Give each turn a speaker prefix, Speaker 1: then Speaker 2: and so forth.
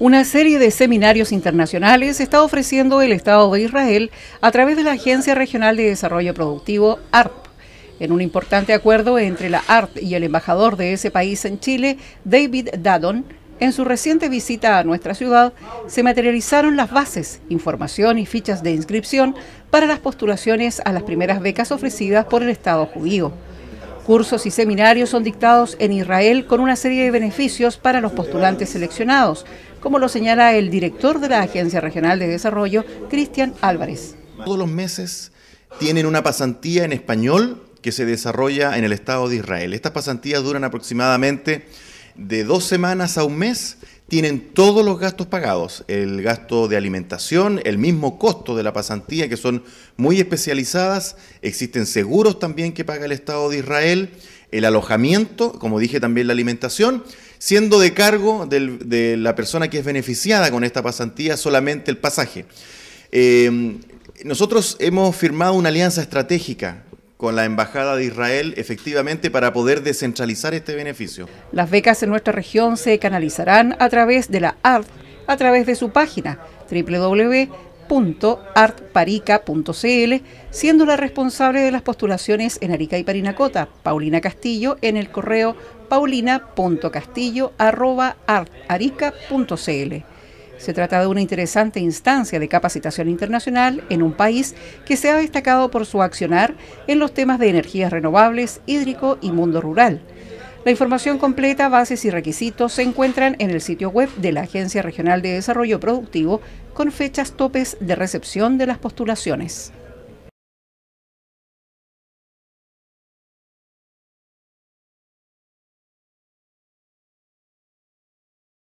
Speaker 1: Una serie de seminarios internacionales está ofreciendo el Estado de Israel a través de la Agencia Regional de Desarrollo Productivo, ARP. En un importante acuerdo entre la ARP y el embajador de ese país en Chile, David Dadon, en su reciente visita a nuestra ciudad, se materializaron las bases, información y fichas de inscripción para las postulaciones a las primeras becas ofrecidas por el Estado judío. Cursos y seminarios son dictados en Israel con una serie de beneficios para los postulantes seleccionados, como lo señala el director de la Agencia Regional de Desarrollo, Cristian Álvarez.
Speaker 2: Todos los meses tienen una pasantía en español que se desarrolla en el Estado de Israel. Estas pasantías duran aproximadamente de dos semanas a un mes tienen todos los gastos pagados, el gasto de alimentación, el mismo costo de la pasantía, que son muy especializadas, existen seguros también que paga el Estado de Israel, el alojamiento, como dije también la alimentación, siendo de cargo de la persona que es beneficiada con esta pasantía solamente el pasaje. Eh, nosotros hemos firmado una alianza estratégica con la Embajada de Israel efectivamente para poder descentralizar este beneficio.
Speaker 1: Las becas en nuestra región se canalizarán a través de la ART, a través de su página www.artparica.cl, siendo la responsable de las postulaciones en Arica y Parinacota, Paulina Castillo, en el correo paulina.castillo.artarica.cl. Se trata de una interesante instancia de capacitación internacional en un país que se ha destacado por su accionar en los temas de energías renovables, hídrico y mundo rural. La información completa, bases y requisitos se encuentran en el sitio web de la Agencia Regional de Desarrollo Productivo con fechas topes de recepción de las postulaciones.